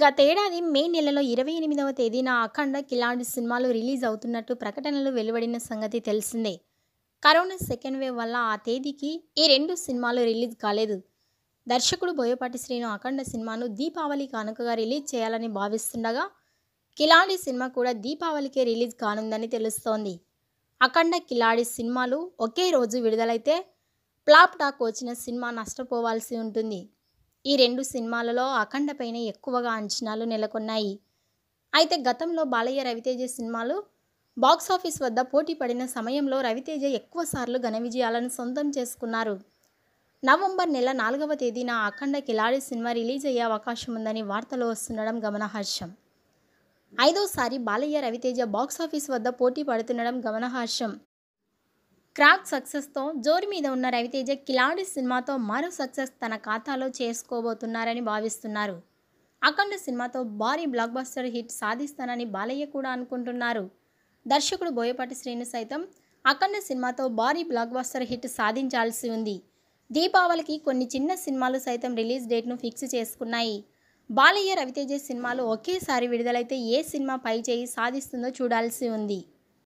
గతేడాది మే నెలలో ఇరవై ఎనిమిదవ తేదీన అఖండకి ఇలాంటి సినిమాలు రిలీజ్ అవుతున్నట్టు ప్రకటనలు వెలువడిన సంగతి తెలిసిందే కరోనా సెకండ్ వేవ్ వల్ల ఆ తేదీకి ఈ రెండు సినిమాలు రిలీజ్ కాలేదు దర్శకుడు బోయపాటి శ్రీను అఖండ సినిమాను దీపావళి కానుకగా రిలీజ్ చేయాలని భావిస్తుండగా కిలాడి సినిమా కూడా దీపావళికే రిలీజ్ కానుందని తెలుస్తోంది అఖండ కిలాడి సినిమాలు ఒకే రోజు విడుదలైతే ప్లాప్ టాక్ వచ్చిన సినిమా నష్టపోవాల్సి ఉంటుంది ఈ రెండు సినిమాలలో అఖండపైన ఎక్కువగా అంచనాలు నెలకొన్నాయి అయితే గతంలో బాలయ్య రవితేజ సినిమాలు బాక్సాఫీస్ వద్ద పోటీ పడిన సమయంలో రవితేజ ఎక్కువసార్లు ఘన విజయాలను సొంతం చేసుకున్నారు నవంబర్ నెల నాలుగవ తేదీన అఖండ కిలాడి సినిమా రిలీజ్ అయ్యే అవకాశం ఉందని వార్తలు వస్తుండడం గమనహర్షం ఐదోసారి బాలయ్య రవితేజ బాక్సాఫీస్ వద్ద పోటీ పడుతుండడం గమనహర్షం క్రాక్ సక్సెస్తో జోరు మీద ఉన్న రవితేజ కిలాడి సినిమాతో మరో సక్సెస్ తన ఖాతాలో చేసుకోబోతున్నారని భావిస్తున్నారు అఖండ సినిమాతో భారీ బ్లాక్ బస్టర్ హిట్ సాధిస్తానని బాలయ్య కూడా అనుకుంటున్నారు దర్శకుడు బోయపాటి శ్రీను సైతం అఖండ సినిమాతో భారీ బ్లాక్ బస్టర్ హిట్ సాధించాల్సి ఉంది దీపావళికి కొన్ని చిన్న సినిమాలు సైతం రిలీజ్ డేట్ను ఫిక్స్ చేసుకున్నాయి బాలయ్య రవితేజ సినిమాలు ఒకేసారి విడుదలైతే ఏ సినిమా పై చేయి సాధిస్తుందో చూడాల్సి ఉంది